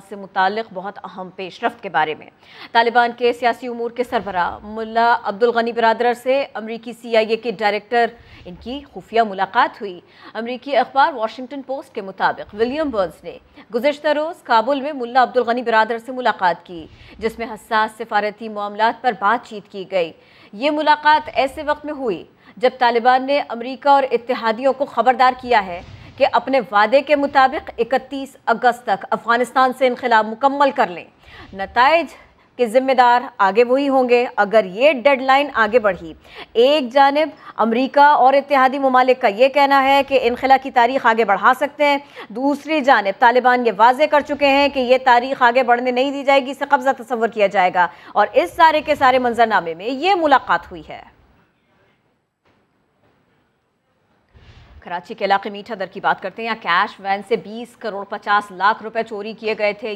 से मुतक बहुत अहम पेश रफ्त के बारे में तालिबान के सियासी अमूर के सरबरा मुला अब्दुल गनी बरदर से अमरीकी सी आई ए के डायरेक्टर इनकी खुफिया मुलाकात हुई अमरीकी अखबार वाशिंगटन पोस्ट के मुताबिक विलियम बर्न्स ने गुजशत रोज़ काबुल में मुला अब्दुल गनी बरदर से मुलाकात की जिसमें हसास सफारती मामला पर बातचीत की गई ये मुलाकात ऐसे वक्त में हुई जब तालिबान ने अमरीका और इतिहादियों को खबरदार किया है कि अपने वादे के मुताबिक 31 अगस्त तक अफगानिस्तान से इनखिलाब मुकम्मल कर लें नतज के ज़िम्मेदार आगे वही होंगे अगर ये डेडलाइन आगे बढ़ी एक जानब अमरीका और इतिहादी ममालिक का ये कहना है कि इनखला की तारीख आगे बढ़ा सकते हैं दूसरी जानब तालिबान ये वाजे कर चुके हैं कि ये तारीख आगे बढ़ने नहीं दी जाएगी इसे कब्ज़ा तस्वर किया जाएगा और इस सारे के सारे मंजरनामे में ये मुलाकात हुई है कराची के इलाके मीठा दर की बात करते हैं यहाँ कैश वैन से 20 करोड़ 50 लाख रुपए चोरी किए गए थे